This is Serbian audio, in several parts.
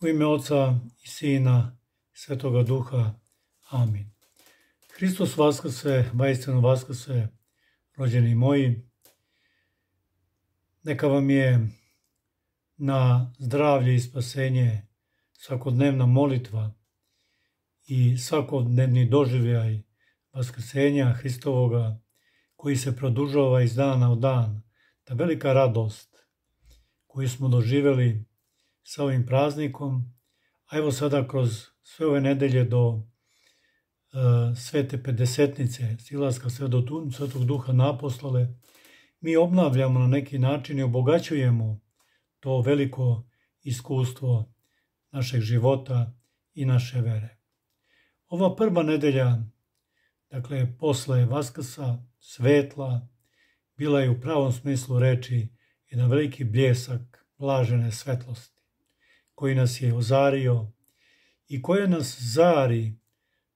U ime Oca i Sina Svetoga Duha. Amin. Hristos vaskrse, vajstveno vaskrse, rođeni moji. Neka vam je na zdravlje i spasenje svakodnevna molitva i svakodnevni doživljaj vaskrsenja Hristovoga koji se produžava iz dana u dan, ta velika radost koju smo doživeli sa ovim praznikom. A evo sada kroz sve ove nedelje do uh, svete pedesetnice, silaska sve do tu, svetog duha naposlale, mi obnavljamo na neki način i obogaćujemo to veliko iskustvo našeg života i naše vere. Ova prva nedelja, dakle posle Vaskrsa, svetla, bila je u pravom smislu reči jedan veliki bljesak blažene svetlosti koji nas je ozario i koja nas zari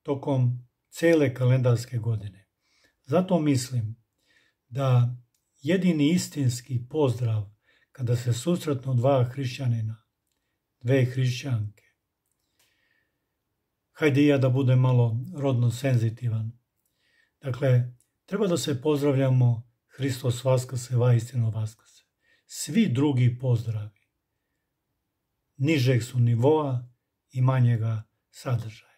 tokom cele kalendarske godine. Zato mislim da jedini istinski pozdrav kada se susretnu dva hrišćanina, dve hrišćanke, hajde ja da budem malo rodno senzitivan. Dakle, treba da se pozdravljamo Hristos Vaskase, va istino Vaskase. Svi drugi pozdravi nižeg su nivoa i manjega sadržaja.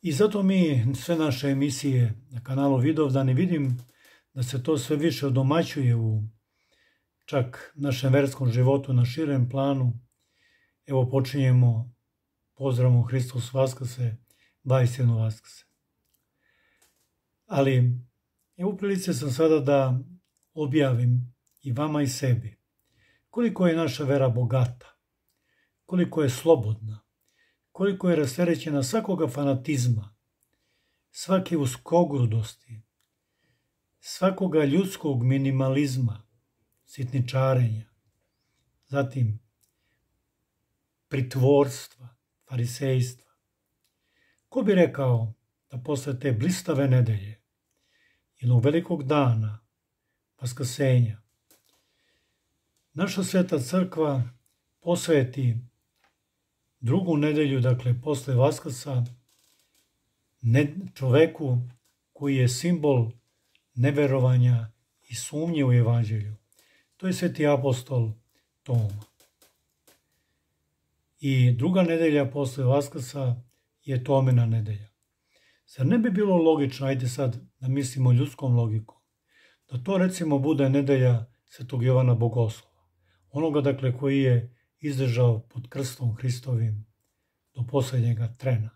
I zato mi sve naše emisije na kanalu Vidovdan i vidim da se to sve više odomaćuje u čak našem verskom životu na širem planu. Evo počinjemo pozdravom Hristos Vaskase, Bajsinu Vaskase. Ali evo prilice sam sada da objavim i vama i sebi koliko je naša vera bogata, koliko je slobodna, koliko je rasterećena svakoga fanatizma, svake uskogrudosti, svakoga ljudskog minimalizma, sitničarenja, zatim pritvorstva, farisejstva. Ko bi rekao da posle te blistave nedelje, jednog velikog dana, vaskrsenja, Naša sveta crkva posveti drugu nedelju, dakle posle Vaskrsa, ne, čoveku koji je simbol neverovanja i sumnje u evanđelju. To je sveti apostol Toma. I druga nedelja posle Vaskrsa je Tomena nedelja. Zar ne bi bilo logično, ajde sad da mislimo ljudskom logikom, da to recimo bude nedelja Svetog Jovana Bogoslova? onoga dakle koji je izdržao pod krstom Hristovim do posljednjega trena,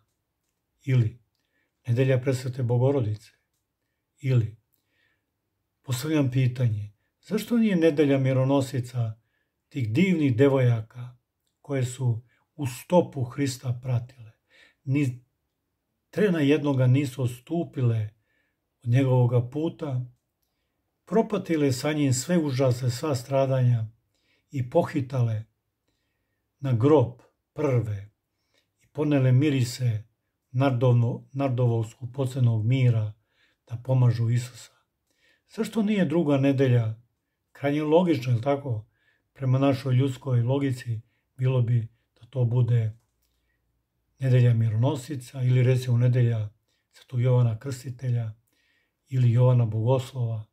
ili Nedelja presvete Bogorodice, ili postavljam pitanje, zašto nije Nedelja mironosica tih divnih devojaka koje su u stopu Hrista pratile, ni trena jednoga nisu ostupile od njegovog puta, propatile sa njim sve užase, sva stradanja, i pohitale na grob prve i ponele mirise nardovno, nardovovsku pocenog mira da pomažu Isusa. Zašto nije druga nedelja? Krajnje logično, je tako? Prema našoj ljudskoj logici bilo bi da to bude nedelja mironosica ili recimo nedelja Svetog Jovana Krstitelja ili Jovana Bogoslova,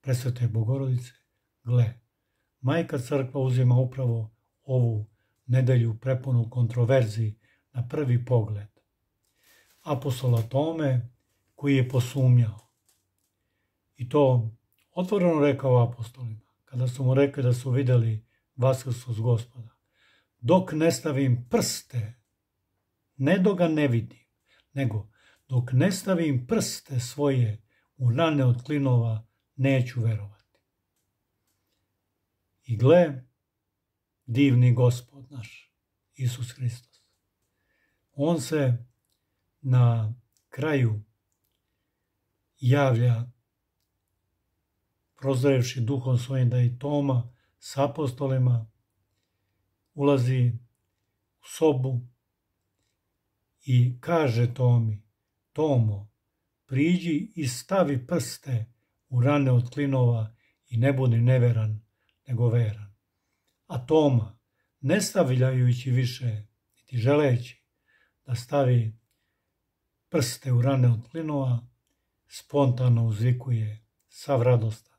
presvete Bogorodice, gle, Majka crkva uzima upravo ovu nedelju prepunu kontroverzi na prvi pogled. Apostola tome koji je posumnjao. I to otvoreno rekao apostolima, kada su mu rekli da su videli vaskrsus gospoda. Dok ne stavim prste, ne do ga ne vidim, nego dok ne stavim prste svoje u rane od klinova, neću verovati. I gle, divni gospod naš, Isus Hristos. On se na kraju javlja prozrevši duhom svojim da i Toma s apostolima, ulazi u sobu i kaže Tomi, Tomo, priđi i stavi prste u rane od klinova i ne budi neveran, nego veran. Toma, ne stavljajući više, niti želeći da stavi prste u rane od klinova, spontano uzvikuje sav radosta.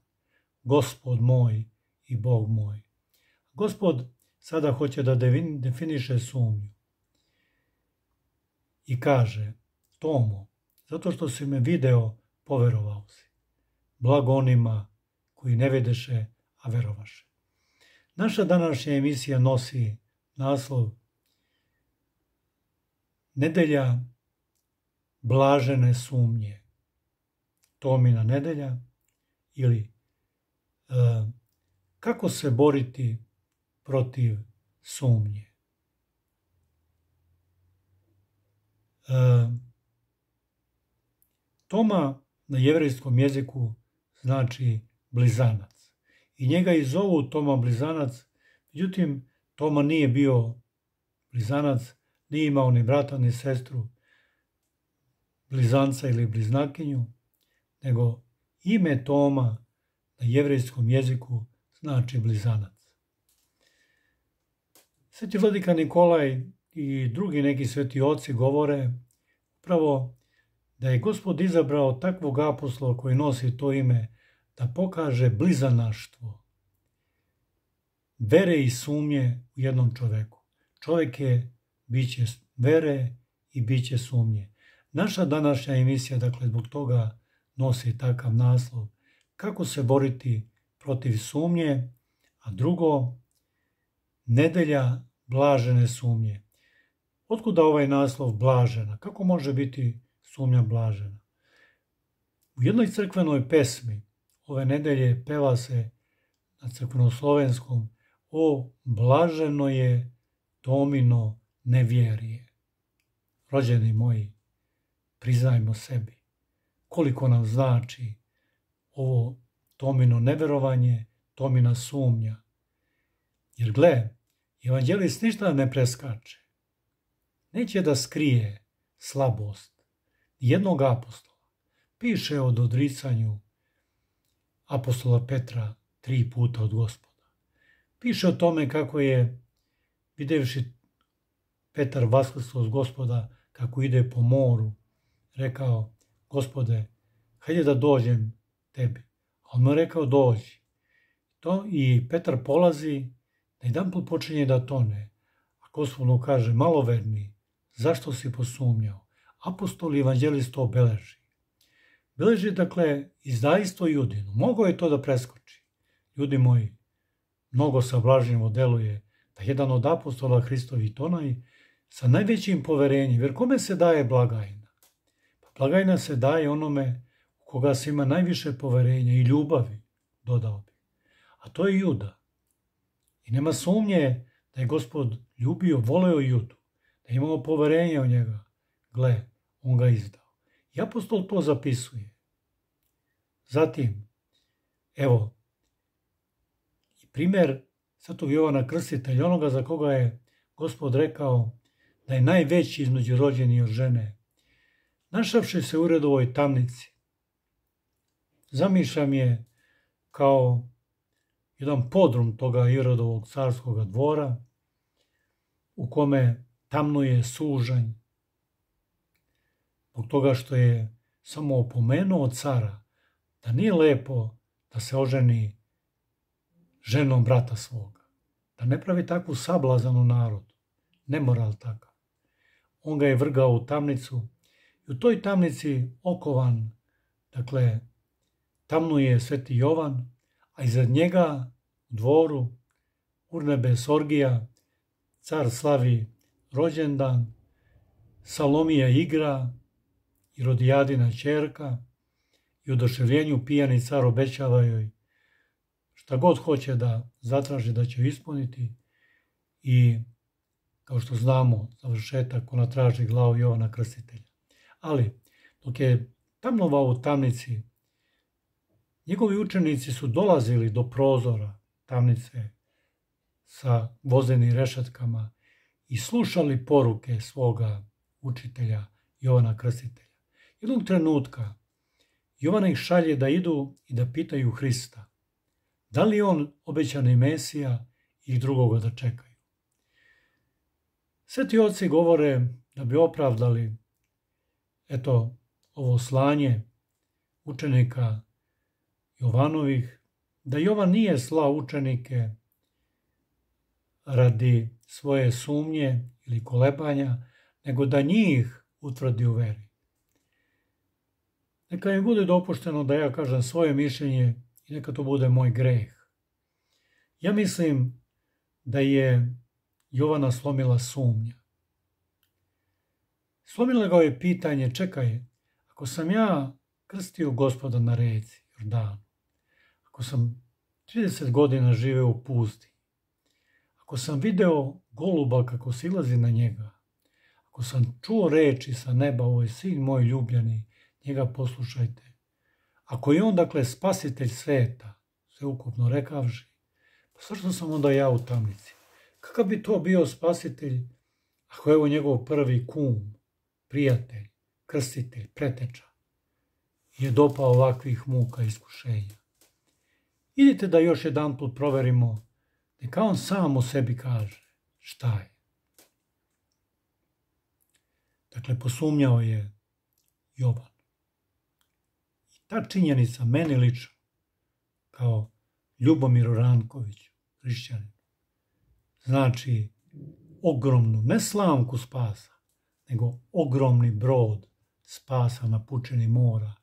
Gospod moj i Bog moj. Gospod sada hoće da definiše sumnju. I kaže, Tomo, zato što si me video, poverovao si. Blago onima koji ne videše, a verovaše. Naša današnja emisija nosi naslov Nedelja blažene sumnje. Tomina nedelja ili e, kako se boriti protiv sumnje. E, Toma na jevrejskom jeziku znači blizanac i njega i zovu Toma Blizanac, međutim Toma nije bio blizanac, nije imao ni brata ni sestru, blizanca ili bliznakinju, nego ime Toma na jevrejskom jeziku znači blizanac. Sveti vladika Nikolaj i drugi neki sveti oci govore upravo da je gospod izabrao takvog apostola koji nosi to ime da pokaže blizanaštvo vere i sumnje u jednom čoveku. Čovek je biće vere i biće sumnje. Naša današnja emisija, dakle, zbog toga nosi takav naslov. Kako se boriti protiv sumnje, a drugo, nedelja blažene sumnje. Otkuda ovaj naslov blažena? Kako može biti sumnja blažena? U jednoj crkvenoj pesmi ove nedelje peva se na crkvnoslovenskom O blaženo je domino nevjerije. Rođeni moji, priznajmo sebi koliko nam znači ovo domino neverovanje, domina sumnja. Jer gle, evanđelist ništa ne preskače. Neće da skrije slabost jednog apostola. Piše od odricanju, apostola Petra tri puta od gospoda. Piše o tome kako je, videvši Petar Vaskrstvo od gospoda, kako ide po moru, rekao, gospode, hajde da dođem tebi. A on mu je rekao, dođi. To i Petar polazi, na jedan put počinje da tone. A gospod mu kaže, maloverni, zašto si posumnjao? Apostol i evanđelist to obeleži. Beleži, dakle, izdajstvo Judinu. Mogao je to da preskoči. Ljudi moji, mnogo sablažnjivo deluje da jedan od apostola Hristovi tonaj sa najvećim poverenjem, jer kome se daje blagajna? Pa blagajna se daje onome u koga se ima najviše poverenja i ljubavi, dodao bi. A to je Juda. I nema sumnje da je gospod ljubio, voleo Judu, da je imao poverenje u njega. Gle, on ga izda. I apostol to zapisuje. Zatim, evo, primjer Svetog Jovana Krstitelja, onoga za koga je gospod rekao da je najveći između rođeni od žene, našavši se u redovoj tamnici. Zamišljam je kao jedan podrum toga Irodovog carskog dvora, u kome tamnuje sužanj, zbog toga što je samo opomenuo cara da nije lepo da se oženi ženom brata svoga. Da ne pravi takvu sablazanu narodu. Nemoral takav. On ga je vrgao u tamnicu i u toj tamnici okovan, dakle, tamnu je sveti Jovan, a iza njega u dvoru Urnebe Sorgija, car slavi rođendan, Salomija igra, i rodijadina čerka i u odoševljenju pijani car obećava joj šta god hoće da zatraži da će ispuniti i kao što znamo završetak ona traži glavu Jovana Krstitelja. Ali dok je tamnova u tamnici njegovi učenici su dolazili do prozora tamnice sa vozenim rešetkama i slušali poruke svoga učitelja Jovana Krstitelja. Jednog trenutka Jovana ih šalje da idu i da pitaju Hrista da li on obećani Mesija i drugoga da čekaju. Sveti oci govore da bi opravdali eto ovo slanje učenika Jovanovih, da Jovan nije sla učenike radi svoje sumnje ili kolebanja, nego da njih utvrdi u veri. Neka im bude dopušteno da ja kažem svoje mišljenje i neka to bude moj greh. Ja mislim da je Jovana slomila sumnja. Slomila ga je pitanje, čekaj, ako sam ja krstio gospoda na reci Jordanu, ako sam 30 godina živeo u pusti, ako sam video goluba kako silazi na njega, ako sam čuo reči sa neba, ovo je sin moj ljubljeni, njega poslušajte. Ako je on, dakle, spasitelj sveta, sveukupno rekavši, pa zašto sam onda ja u tamnici? Kakav bi to bio spasitelj ako je ovo njegov prvi kum, prijatelj, krstitelj, preteča, je dopao ovakvih muka i iskušenja? Idite da još jedan put proverimo, neka on sam o sebi kaže šta je. Dakle, posumnjao je Jovan. Ta činjenica meni lično, kao Ljubomiru Rankoviću, hrišćaninu, znači ogromnu, ne slamku spasa, nego ogromni brod spasa na pučini mora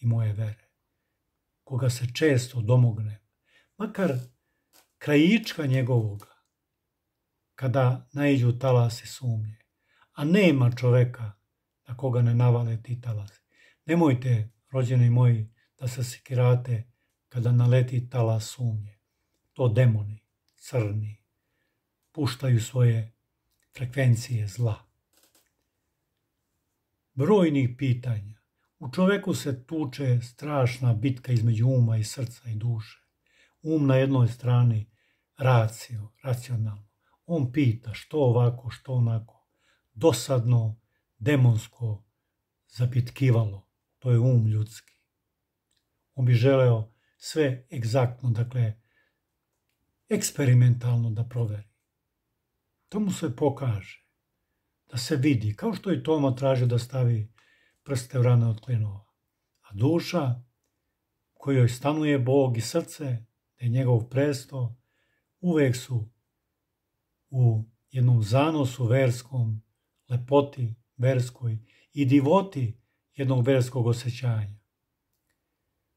i moje vere, koga se često domogne, makar krajička njegovoga, kada najđu talasi sumnje, a nema čoveka na koga ne navale ti talasi. Nemojte rođeni moji, da se sekirate kada naleti tala sumnje. To demoni, crni, puštaju svoje frekvencije zla. Brojnih pitanja. U čoveku se tuče strašna bitka između uma i srca i duše. Um na jednoj strani, racio, racionalno. On pita što ovako, što onako. Dosadno, demonsko, zapitkivalo to je um ljudski. On bi želeo sve egzaktno, dakle, eksperimentalno da proveri. To mu se pokaže, da se vidi, kao što je Toma tražio da stavi prste u rane od klinova. A duša, kojoj stanuje Bog i srce, da je njegov presto, uvek su u jednom zanosu verskom, lepoti verskoj i divoti jednog verskog osjećanja.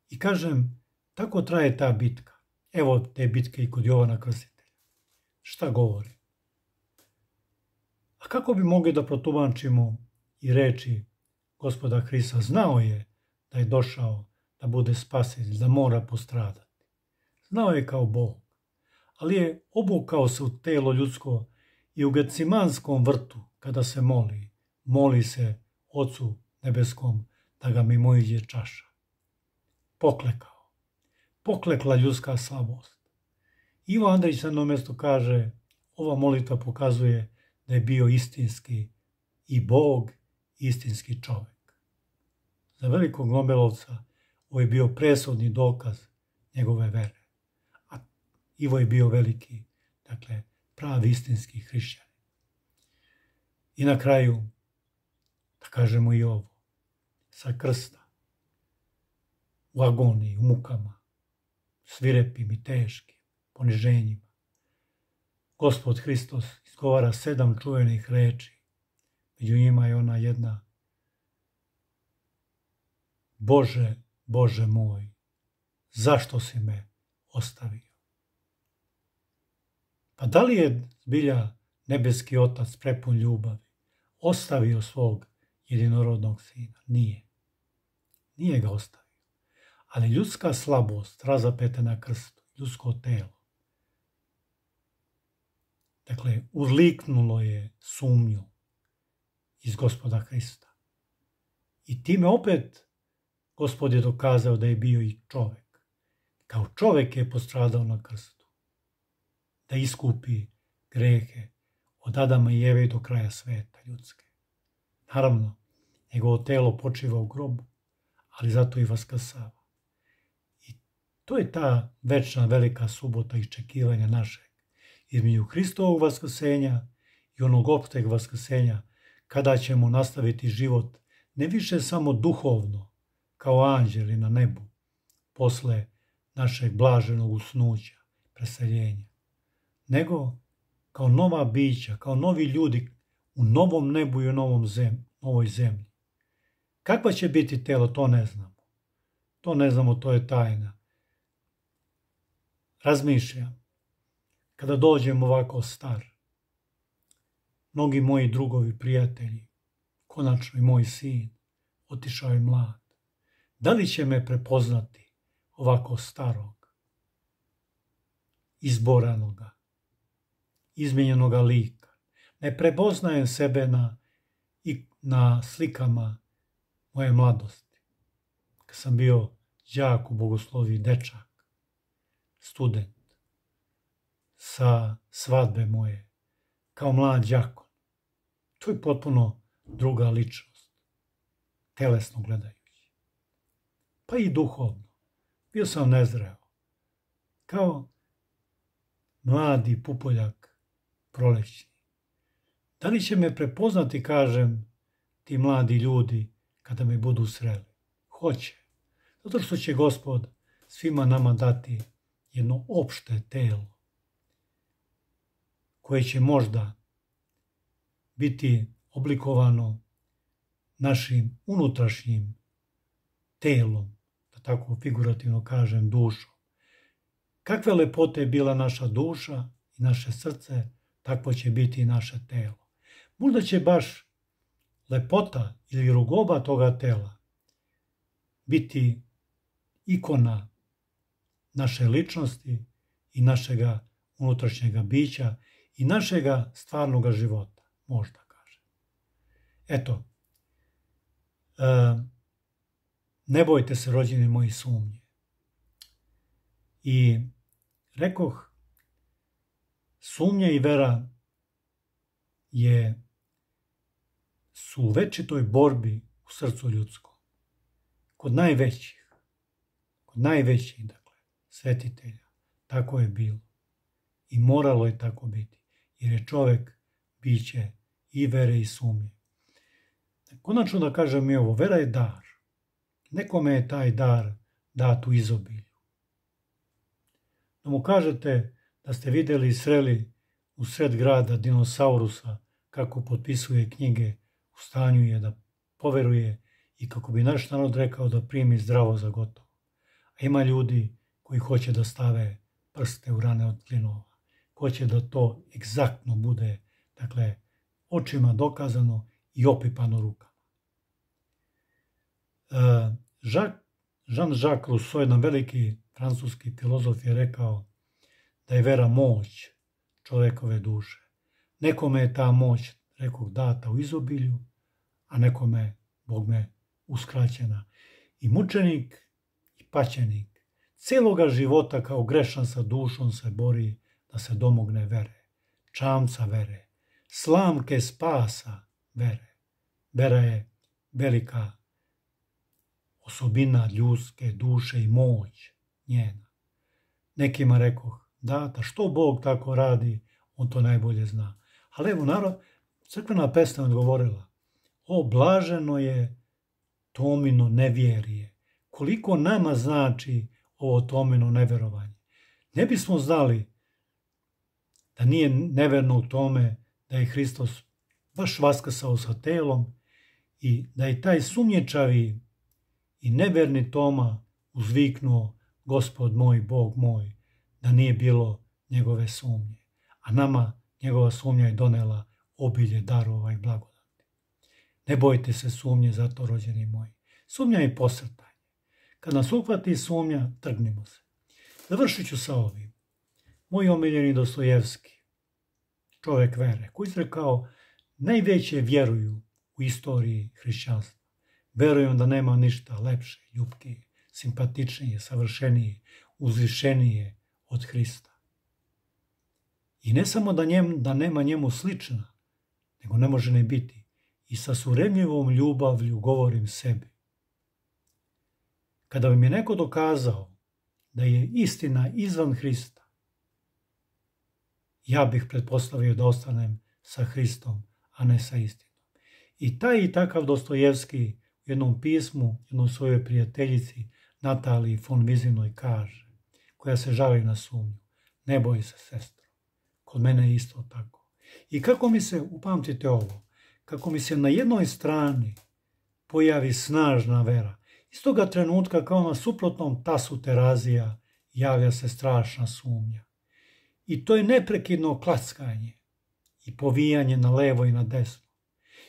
I kažem, tako traje ta bitka. Evo te bitke i kod Jovana Krstitelja. Šta govori? A kako bi mogli da protumačimo i reči gospoda Hrista? Znao je da je došao da bude spasitelj, da mora postradati. Znao je kao Bog, ali je obukao se u telo ljudsko i u Gecimanskom vrtu, kada se moli, moli se Ocu nebeskom da ga mimoiđe čaša. Poklekao. Poklekla ljudska slabost. Ivo Andrić na jednom mjestu kaže, ova molita pokazuje da je bio istinski i Bog, istinski čovjek. Za velikog Nobelovca ovo je bio presudni dokaz njegove vere. A Ivo je bio veliki, dakle, pravi istinski hrišćan. I na kraju, da kažemo i ovo sa krsta. U agoniji, u mukama, svirepim i teškim, poniženjima. Gospod Hristos izgovara sedam čuvenih reči. Među njima je ona jedna Bože, Bože moj, zašto si me ostavio? Pa da li je zbilja nebeski otac prepun ljubavi ostavio svog jedinorodnog sina? Nije. Nije ga ostavio. Ali ljudska slabost razapeta na krstu, ljudsko telo, dakle, urliknulo je sumnju iz gospoda Hrista. I time opet gospod je dokazao da je bio i čovek. Kao čovek je postradao na krstu. Da iskupi grehe od Adama i Eve do kraja sveta ljudske. Naravno, njegovo telo počiva u grobu, ali zato i vaskasava. I to je ta večna velika subota iščekivanja našeg, između Hristovog vaskrsenja i onog opteg vaskrsenja, kada ćemo nastaviti život ne više samo duhovno, kao anđeli na nebu, posle našeg blaženog usnuća, preseljenja, nego kao nova bića, kao novi ljudi u novom nebu i u novom zem, novoj zemlji. Kakva će biti telo, to ne znamo. To ne znamo, to je tajna. Razmišljam, kada dođem ovako star, mnogi moji drugovi, prijatelji, konačno i moj sin, otišao je mlad. Da li će me prepoznati ovako starog, izboranoga, izmenjenoga lika? Ne prepoznajem sebe na, i na slikama moje mladosti, kad sam bio đak u bogosloviji dečak, student, sa svadbe moje, kao mlad đakon. To je potpuno druga ličnost, telesno gledajući. Pa i duhovno. Bio sam nezreo. Kao mladi pupoljak prolećni. Da li će me prepoznati, kažem, ti mladi ljudi kada me budu sreli. Hoće, zato što će gospod svima nama dati jedno opšte telo koje će možda biti oblikovano našim unutrašnjim telom, da tako figurativno kažem, dušom. Kakve lepote je bila naša duša i naše srce, takvo će biti i naše telo. Možda će baš lepota ili rugoba toga tela biti ikona naše ličnosti i našega unutrašnjega bića i našega stvarnog života, možda kaže. Eto, e, ne bojte se rođene moji sumnje. I rekoh, sumnja i vera je su u večitoj borbi u srcu ljudskom. Kod najvećih, kod najvećih, dakle, svetitelja, tako je bilo. I moralo je tako biti, jer je čovek biće i vere i sumnje. Konačno da kažem i ovo, vera je dar. Nekome je taj dar dat u izobilju. Da mu kažete da ste videli i sreli u sred grada dinosaurusa kako potpisuje knjige stanju je da poveruje i kako bi naš narod rekao da primi zdravo za gotovo. A ima ljudi koji hoće da stave prste u rane od klinova. Hoće da to egzaktno bude, dakle, očima dokazano i opipano rukama. E, Jean-Jacques Rousseau, jedan veliki francuski filozof, je rekao da je vera moć čovekove duše. Nekome je ta moć, rekog, data u izobilju, a nekome, bogme, uskraćena. I mučenik i paćenik celoga života kao grešan sa dušom se bori da se domogne vere, čamca vere, slamke spasa vere. Vera je velika osobina ljudske duše i moć njena. Nekima rekoh, da, da što Bog tako radi, on to najbolje zna. Ali evo, narod, crkvena pesna odgovorila, O, blaženo je Tomino nevjerije. Koliko nama znači ovo Tomino neverovanje? Ne bismo znali da nije neverno u tome da je Hristos baš vaskasao sa telom i da je taj sumnječavi i neverni Toma uzviknuo Gospod moj, Bog moj, da nije bilo njegove sumnje. A nama njegova sumnja je donela obilje darova i blagoda. Ne bojte se sumnje, zato rođeni moji. Sumnja je posrtanje. Kad nas uhvati sumnja, trgnimo se. Završit ću sa ovim. Moj omiljeni Dostojevski, čovek vere, koji je rekao najveće vjeruju u istoriji hrišćanstva. Verujem da nema ništa lepše, ljubkije, simpatičnije, savršenije, uzvišenije od Hrista. I ne samo da, njem, da nema njemu slična, nego ne može ne biti i sa suremljivom ljubavlju govorim sebi. Kada bi mi neko dokazao da je istina izvan Hrista, ja bih pretpostavio da ostanem sa Hristom, a ne sa istinom. I taj i takav Dostojevski u jednom pismu, jednom svojoj prijateljici Nataliji von Vizinoj kaže, koja se žali na sumnju, ne boji se sestro, kod mene je isto tako. I kako mi se upamtite ovo? kako mi se na jednoj strani pojavi snažna vera, istoga trenutka kao na suprotnom tasu terazija javlja se strašna sumnja. I to je neprekidno klackanje i povijanje na levo i na desno.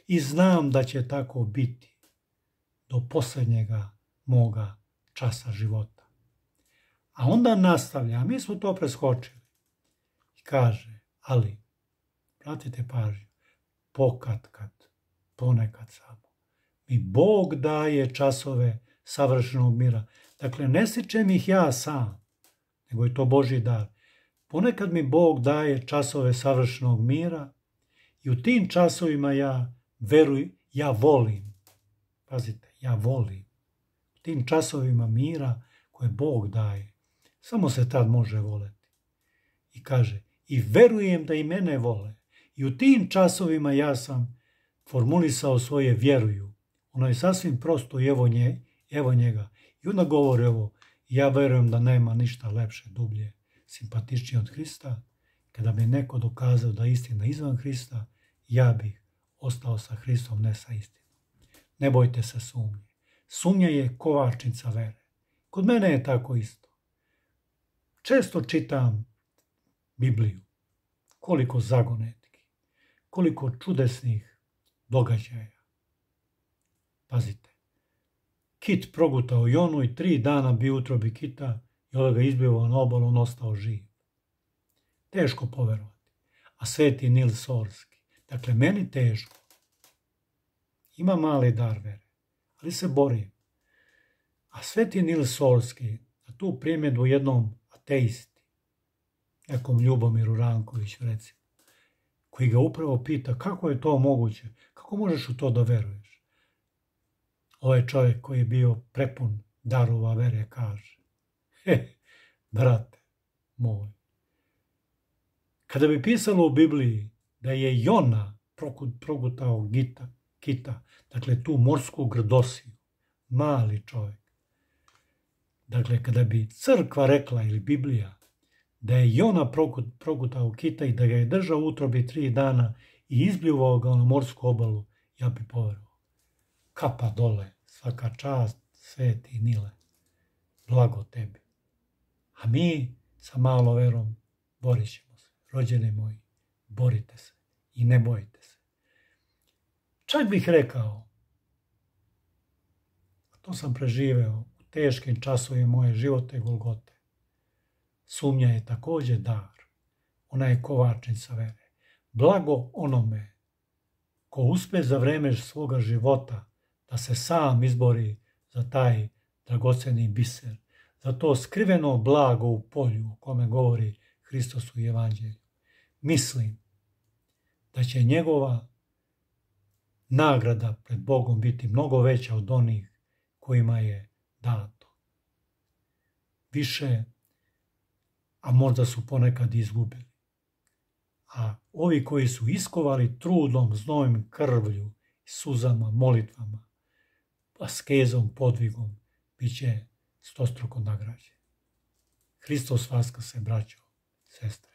I znam da će tako biti do posljednjega moga časa života. A onda nastavlja, a mi smo to preskočili. I kaže, ali, pratite pažnju, pokatkad, ponekad samo. Mi Bog daje časove savršenog mira. Dakle, ne sjećam ih ja sam, nego je to Boži dar. Ponekad mi Bog daje časove savršenog mira i u tim časovima ja veruj, ja volim. Pazite, ja volim. U tim časovima mira koje Bog daje, samo se tad može voleti. I kaže, i verujem da i mene vole u tim časovima ja sam formulisao svoje vjeruju. Ono je sasvim prosto i evo, nje, evo njega. I onda govore ovo, ja verujem da nema ništa lepše, dublje, simpatičnije od Hrista. Kada bi neko dokazao da je istina izvan Hrista, ja bih ostao sa Hristom, ne sa istinom. Ne bojte se sumnje. Sumnja je kovačnica vere. Kod mene je tako isto. Često čitam Bibliju. Koliko zagone koliko čudesnih događaja. Pazite, Kit progutao Jonu i tri dana bi utrobi Kita i onda ga izbivao na obalu, on ostao živ. Teško poverovati. A sveti Nil Sorski. Dakle, meni teško. Ima male darvere, ali se borim. A sveti Nil Sorski, na tu primjedu jednom ateisti, nekom Ljubomiru Rankoviću recimo, koji ga upravo pita kako je to moguće, kako možeš u to da veruješ. Ovaj čovjek koji je bio prepun darova vere kaže, he, brate moj, kada bi pisalo u Bibliji da je Jona progutao gita, kita, dakle tu morsku grdosiju, mali čovjek, dakle kada bi crkva rekla ili Biblija da je Jona progutao kita i da ga je držao u utrobi tri dana i izbljuvao ga na morsku obalu, ja bi poverovao. Kapa dole, svaka čast, sveti nile, blago tebi. A mi sa malo verom borit ćemo se. Rođene moji, borite se i ne bojite se. Čak bih rekao, to sam preživeo u teškim časovima moje živote i golgote, Sumnja je također dar. Ona je kovačnica vere. Blago onome ko uspe za vreme svoga života da se sam izbori za taj dragoceni biser, za to skriveno blago u polju o kome govori Hristos u Evanđelju. Mislim da će njegova nagrada pred Bogom biti mnogo veća od onih kojima je dato. Više a možda su ponekad izgubili. A ovi koji su iskovali trudom, znojem, krvlju, suzama, molitvama, askezom, podvigom, bit će stostruko nagrađen. Hristos se, braćo, sestra.